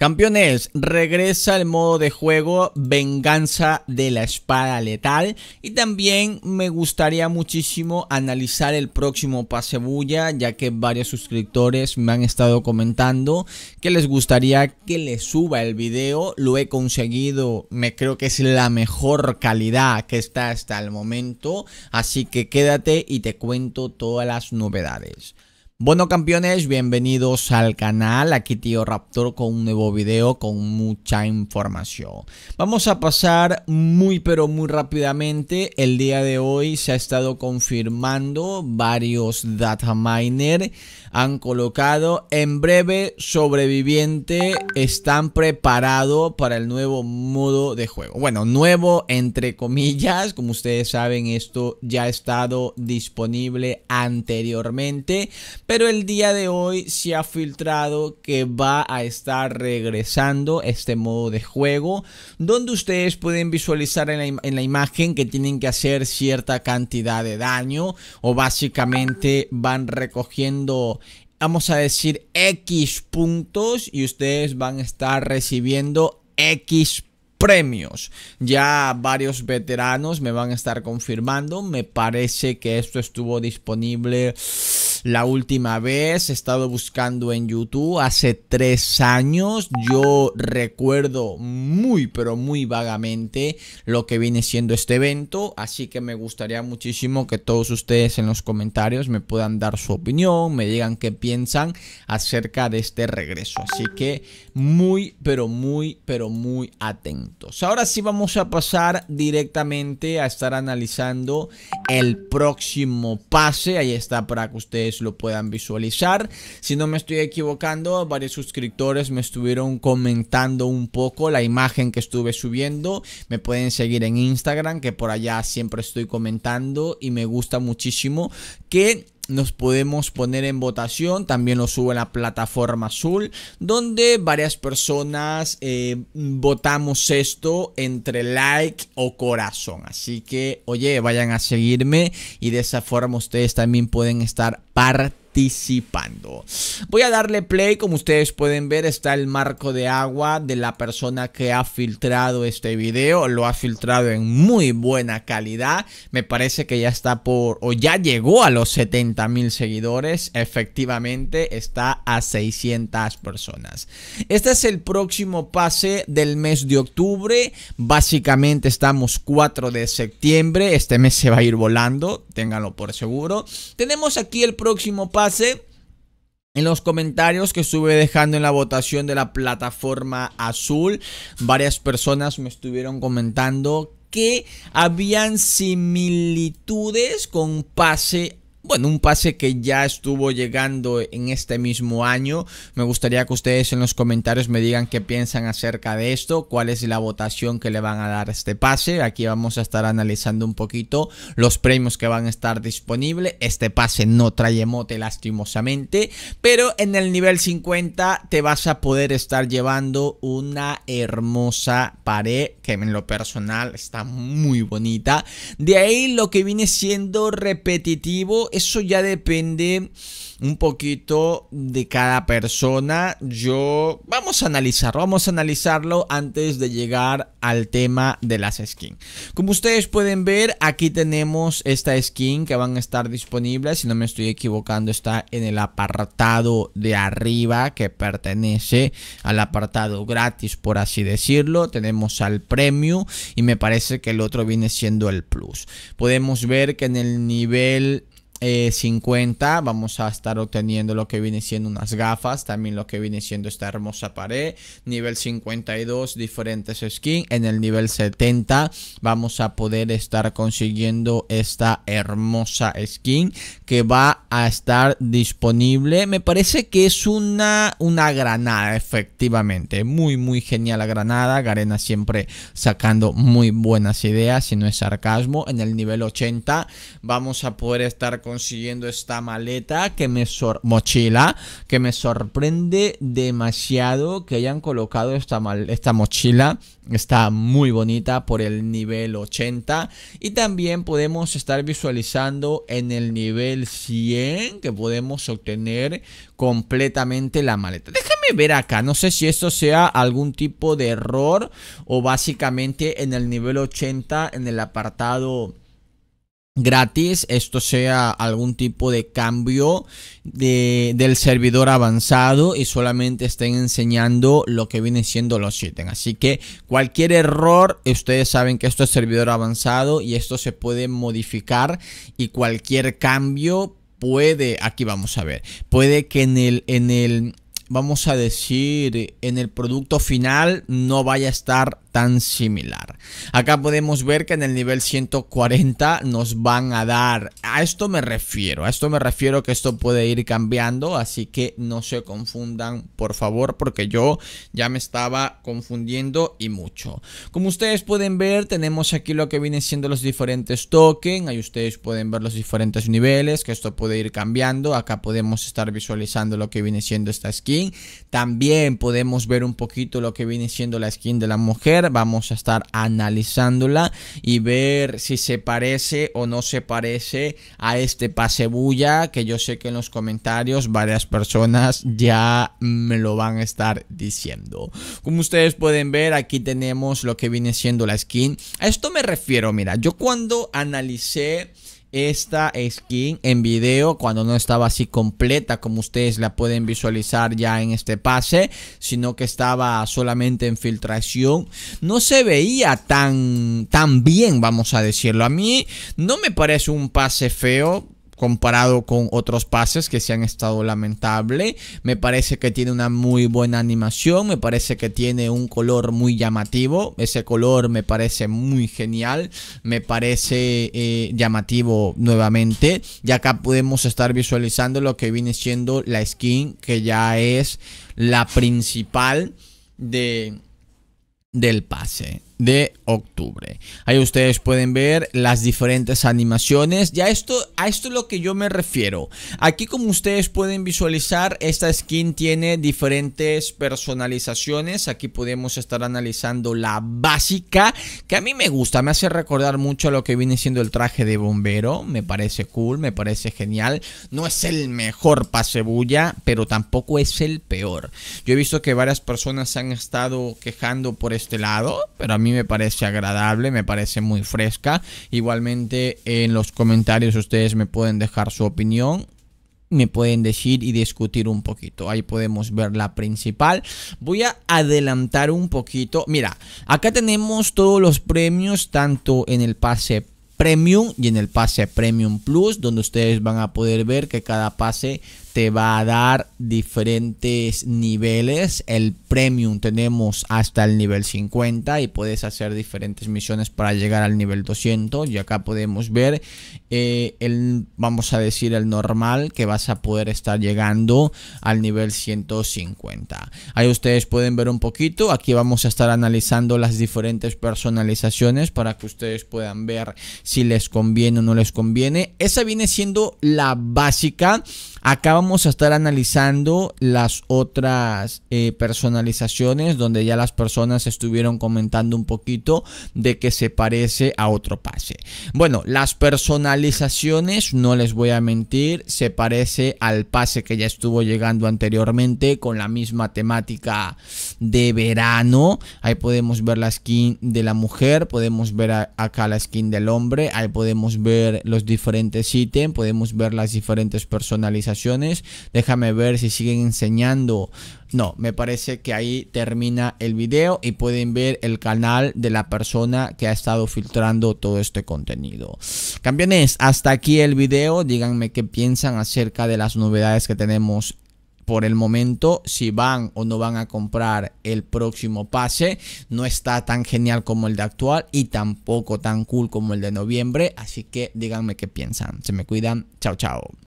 Campeones, regresa el modo de juego Venganza de la Espada Letal y también me gustaría muchísimo analizar el próximo pase ya que varios suscriptores me han estado comentando que les gustaría que les suba el video, lo he conseguido, me creo que es la mejor calidad que está hasta el momento, así que quédate y te cuento todas las novedades. Bueno campeones, bienvenidos al canal, aquí Tío Raptor con un nuevo video con mucha información. Vamos a pasar muy pero muy rápidamente, el día de hoy se ha estado confirmando varios data miner han colocado en breve sobreviviente, están preparados para el nuevo modo de juego. Bueno, nuevo entre comillas, como ustedes saben esto ya ha estado disponible anteriormente pero el día de hoy se ha filtrado que va a estar regresando este modo de juego, donde ustedes pueden visualizar en la, imagen que tienen que hacer cierta cantidad de daño o básicamente van recogiendo vamos a decir X puntos y ustedes van a estar recibiendo X premios. Ya varios veteranos me van a estar confirmando. Me parece que esto estuvo disponible la última vez. He estado buscando en YouTube hace tres años. Yo recuerdo muy, pero muy vagamente lo que viene siendo este evento. Así que me gustaría muchísimo que todos ustedes en los comentarios me puedan dar su opinión, me digan qué piensan acerca de este regreso. Así que muy, pero muy, pero muy atentos. Ahora sí vamos a pasar directamente a estar analizando el próximo pase. Ahí está para que ustedes lo puedan visualizar. Si no me estoy equivocando, varios suscriptores me estuvieron comentando un poco la imagen que estuve subiendo. Me pueden seguir en Instagram, que por allá siempre estoy comentando y me gusta muchísimo que nos podemos poner en votación, también lo subo en la plataforma azul, donde varias personas eh, votamos esto entre like o corazón. Así que, oye, vayan a seguirme y de esa forma ustedes también pueden estar participando participando. Voy a darle play, como ustedes pueden ver está el marco de agua de la persona que ha filtrado este video, lo ha filtrado en muy buena calidad, me parece que ya está por o ya llegó a los 70 mil seguidores, efectivamente está a 600 personas. Este es el próximo pase del mes de octubre, básicamente estamos 4 de septiembre, este mes se va a ir volando, ténganlo por seguro. Tenemos aquí el próximo pase en los comentarios que estuve dejando en la votación de la plataforma azul, varias personas me estuvieron comentando que habían similitudes con pase bueno, un pase que ya estuvo llegando en este mismo año. Me gustaría que ustedes en los comentarios me digan qué piensan acerca de esto, cuál es la votación que le van a dar a este pase. Aquí vamos a estar analizando un poquito los premios que van a estar disponibles. Este pase no trae mote, lastimosamente, pero en el nivel 50 te vas a poder estar llevando una hermosa pared que en lo personal está muy bonita. De ahí lo que viene siendo repetitivo eso ya depende un poquito de cada persona. Yo vamos a analizarlo, vamos a analizarlo antes de llegar al tema de las skins. Como ustedes pueden ver, aquí tenemos esta skin que van a estar disponibles. Si no me estoy equivocando, está en el apartado de arriba que pertenece al apartado gratis, por así decirlo. Tenemos al premium y me parece que el otro viene siendo el plus. Podemos ver que en el nivel 50 eh, vamos a estar obteniendo lo que viene siendo unas gafas, también lo que viene siendo esta hermosa pared, nivel 52 diferentes skins, en el nivel 70 vamos a poder estar consiguiendo esta hermosa skin que va a estar disponible, me parece que es una, una granada efectivamente, muy muy genial la granada, Garena siempre sacando muy buenas ideas, si no es sarcasmo, en el nivel 80 vamos a poder estar consiguiendo esta maleta que me mochila que me sorprende demasiado que hayan colocado esta, esta mochila está muy bonita por el nivel 80 y también podemos estar visualizando en el nivel 100 que podemos obtener completamente la maleta déjame ver acá no sé si esto sea algún tipo de error o básicamente en el nivel 80 en el apartado gratis esto sea algún tipo de cambio del servidor avanzado y solamente estén enseñando lo que vienen siendo los ítems así que cualquier error ustedes saben que esto es servidor avanzado y esto se puede modificar y cualquier cambio puede, aquí vamos a ver, puede que en el, en el, vamos a decir, en el producto final no vaya a estar tan similar. Acá podemos ver que en el nivel 140 nos van a dar, a esto me refiero, a esto me refiero que esto puede ir cambiando, así que no se confundan por favor porque yo ya me estaba confundiendo y mucho. Como ustedes pueden ver tenemos aquí lo que vienen siendo los diferentes tokens, ahí ustedes pueden ver los diferentes niveles, que esto puede ir cambiando, acá podemos estar visualizando lo que viene siendo esta skin también podemos ver un poquito lo que viene siendo la skin de la mujer. Vamos a estar analizándola y ver si se parece o no se parece a este bulla. que yo sé que en los comentarios varias personas ya me lo van a estar diciendo. Como ustedes pueden ver, aquí tenemos lo que viene siendo la skin. A esto me refiero, mira, yo cuando analicé esta skin en video cuando no estaba así completa como ustedes la pueden visualizar ya en este pase sino que estaba solamente en filtración no se veía tan tan bien vamos a decirlo a mí no me parece un pase feo comparado con otros pases que se han estado lamentable. Me parece que tiene una muy buena animación, me parece que tiene un color muy llamativo. Ese color me parece muy genial, me parece eh, llamativo nuevamente. Y acá podemos estar visualizando lo que viene siendo la skin, que ya es la principal de, del pase de octubre. Ahí ustedes pueden ver las diferentes animaciones. Ya esto, a esto es lo que yo me refiero. Aquí como ustedes pueden visualizar, esta skin tiene diferentes personalizaciones. Aquí podemos estar analizando la básica, que a mí me gusta. Me hace recordar mucho a lo que viene siendo el traje de bombero. Me parece cool, me parece genial. No es el mejor pasebulla, pero tampoco es el peor. Yo he visto que varias personas han estado quejando por este lado, pero a mí me parece agradable, me parece muy fresca. Igualmente en los comentarios ustedes me pueden dejar su opinión me pueden decir y discutir un poquito. Ahí podemos ver la principal. Voy a adelantar un poquito. Mira, acá tenemos todos los premios, tanto en el pase Premium y en el pase Premium Plus, donde ustedes van a poder ver que cada pase te va a dar diferentes niveles. El premium tenemos hasta el nivel 50 y puedes hacer diferentes misiones para llegar al nivel 200. Y acá podemos ver eh, el, vamos a decir, el normal que vas a poder estar llegando al nivel 150. Ahí ustedes pueden ver un poquito. Aquí vamos a estar analizando las diferentes personalizaciones para que ustedes puedan ver si les conviene o no les conviene. Esa viene siendo la básica. Acá vamos a estar analizando las otras eh, personalizaciones donde ya las personas estuvieron comentando un poquito de que se parece a otro pase. Bueno, las personalizaciones, no les voy a mentir, se parece al pase que ya estuvo llegando anteriormente con la misma temática de verano. Ahí podemos ver la skin de la mujer, podemos ver acá la skin del hombre, ahí podemos ver los diferentes ítems, podemos ver las diferentes personalizaciones déjame ver si siguen enseñando. No, me parece que ahí termina el video y pueden ver el canal de la persona que ha estado filtrando todo este contenido. Campeones, hasta aquí el video. Díganme qué piensan acerca de las novedades que tenemos por el momento si van o no van a comprar el próximo pase. No está tan genial como el de actual y tampoco tan cool como el de noviembre. Así que díganme qué piensan. Se me cuidan. Chao, chao.